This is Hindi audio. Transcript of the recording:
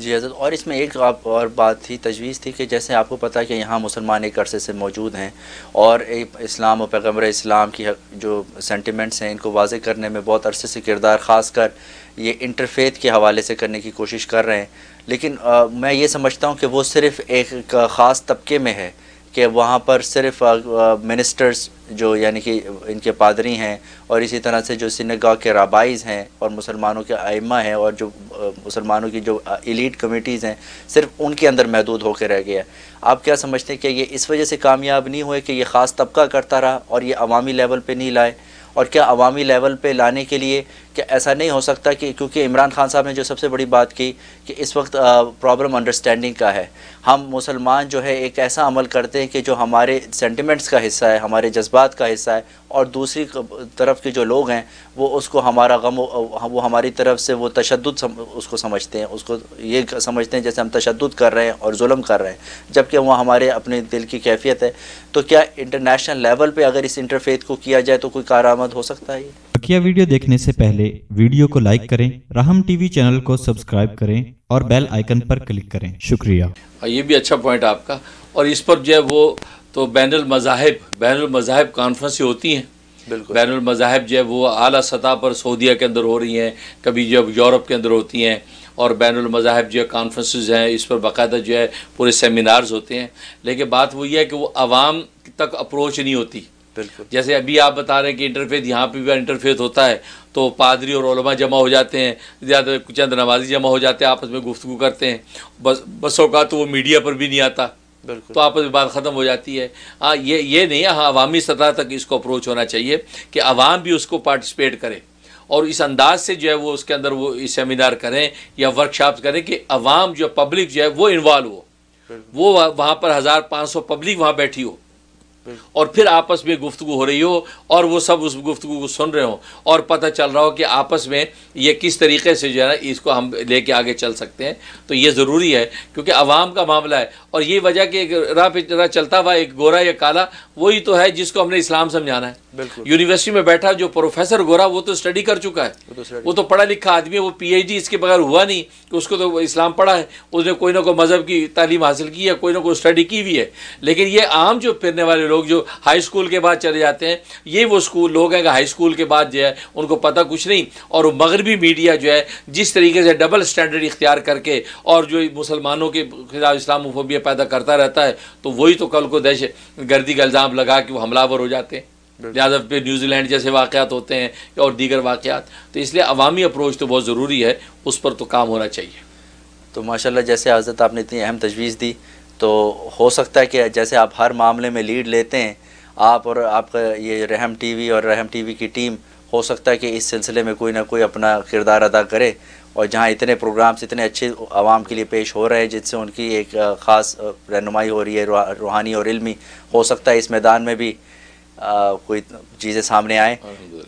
जी हजरत और इसमें एक आप और बात थी तजवीज़ थी कि जैसे आपको पता है कि यहाँ मुसलमान एक अरसे से मौजूद हैं और इस्लाम और पैगम्बर इस्लाम की जो सेंटिमेंट्स हैं इनको वाज करने में बहुत अरसे से किरदार ख़ास कर ये इंटरफेथ के हवाले से करने की कोशिश कर रहे हैं लेकिन आ, मैं ये समझता हूँ कि वो सिर्फ़ एक ख़ास तबके में है कि वहाँ पर सिर्फ मिनिस्टर्स जो यानी कि इनके पादरी हैं और इसी तरह से जो सिनेगा के राबाइज़ हैं और मुसलमानों के आइमा हैं और जो मुसलमानों की जो इलीट कमेटीज़ हैं सिर्फ उनके अंदर महदूद होकर रह गया आप क्या समझते हैं कि ये इस वजह से कामयाब नहीं हुए कि ये ख़ास तबका करता रहा और ये अवामी लेवल पर नहीं लाए और क्या अवामी लेवल पे लाने के लिए क्या ऐसा नहीं हो सकता कि क्योंकि इमरान खान साहब ने जो सबसे बड़ी बात की कि इस वक्त प्रॉब्लम अंडरस्टैंडिंग का है हम मुसलमान जो है एक ऐसा अमल करते हैं कि जो हमारे सेंटिमेंट्स का हिस्सा है हमारे जज्बात का हिस्सा है और दूसरी तरफ के जो लोग हैं वो उसको हमारा गम वो हमारी तरफ से वो तशद सम, उसको समझते हैं उसको ये समझते हैं जैसे हम तशद कर रहे हैं और म कर रहे हैं जबकि वह हमारे अपने दिल की कैफियत है तो क्या इंटरनेशनल लेवल पर अगर इस इंटरफेथ को किया जाए तो कोई काराम बरामद हो सकता है बकिया वीडियो देखने से पहले वीडियो को लाइक करें राहम टीवी चैनल को सब्सक्राइब करें और बेल आइकन पर क्लिक करें शुक्रिया ये भी अच्छा पॉइंट आपका और इस पर जो है वो तो बैन मज़ाहब बैन मज़ाहब कॉन्फ्रेंसें होती हैं बैन मज़ाहब जो है वो अली सतह पर सऊदिया के अंदर हो रही हैं कभी जो यूरोप के अंदर होती हैं और बैन मज़ाहब जो है कॉन्फ्रेंसेज हैं इस पर बाकायदा जो है पूरे सेमिनार्स होते हैं लेकिन बात वही है कि वो आवाम तक अप्रोच नहीं होती बिल्कुल जैसे अभी आप बता रहे हैं कि इंटरफेथ यहाँ पे भी इंटरफेथ होता है तो पादरी और ओलमा जमा हो जाते हैं ज़्यादा चंद नवाजी जमा हो जाते हैं आपस में गुफ्तु करते हैं बस बसों का तो वो मीडिया पर भी नहीं आता बिल्कुल तो आपस में बात ख़त्म हो जाती है हाँ ये ये नहीं हाँ अवामी सतह तक इसको अप्रोच होना चाहिए कि आवाम भी उसको पार्टिसिपेट करें और इस अंदाज से जो है वो उसके अंदर वो सेमिनार करें या वर्कशॉप करें कि अवाम जो पब्लिक जो है वो इन्वॉल्व हो वो वहाँ पर हज़ार पाँच सौ पब्लिक वहाँ बैठी हो और फिर आपस में गुफ्तु हो रही हो और वो सब उस गुफ्तु को सुन रहे हो और पता चल रहा हो कि आपस में ये किस तरीके से जो है ना इसको हम लेके आगे चल सकते हैं तो ये ज़रूरी है क्योंकि आवाम का मामला है और ये वजह कि राह पे राह चलता हुआ एक गोरा या काला वही तो है जिसको हमने इस्लाम समझाना है यूनिवर्सिटी में बैठा जो प्रोफेसर गोरा वो तो स्टडी कर चुका है वो तो, तो पढ़ा लिखा आदमी है वो डी इसके बगैर हुआ नहीं कि उसको तो इस्लाम पढ़ा है उसने कोई ना कोई मज़हब की तालीम हासिल की है कोई ना कोई स्टडी की हुई है लेकिन ये आम जो फिरने वाले लोग जो हाई स्कूल के बाद चले जाते हैं ये वो स्कूल लोग हैं हाई स्कूल के बाद जो है उनको पता कुछ नहीं और मगरबी मीडिया जो है जिस तरीके से डबल स्टैंडर्ड इख्तियार करके और जो मुसलमानों के खिलाफ इस्लाम फोबिया पैदा करता रहता है तो वही तो कल को दहशत गर्दी का इल्ज़ाम लगा कि वो हमलावर हो जाते हैं लिहाजा पे न्यूजीलैंड जैसे वाकत होते हैं और दीगर वाकत तो इसलिए अवामी अप्रोच तो बहुत ज़रूरी है उस पर तो काम होना चाहिए तो माशाल्लाह जैसे हजरत आपने इतनी अहम तजवीज़ दी तो हो सकता है कि जैसे आप हर मामले में लीड लेते हैं आप और आपका ये रहम टीवी और रहम टीवी की टीम हो सकता है कि इस सिलसिले में कोई ना कोई अपना किरदार अदा करे और जहाँ इतने प्रोग्राम्स इतने अच्छे आवाम के लिए पेश हो रहे हैं जिससे उनकी एक ख़ास रहनुमाई हो रही है रूहानी और इलमी हो सकता है इस मैदान में भी आ, कोई चीज़ें सामने आएँ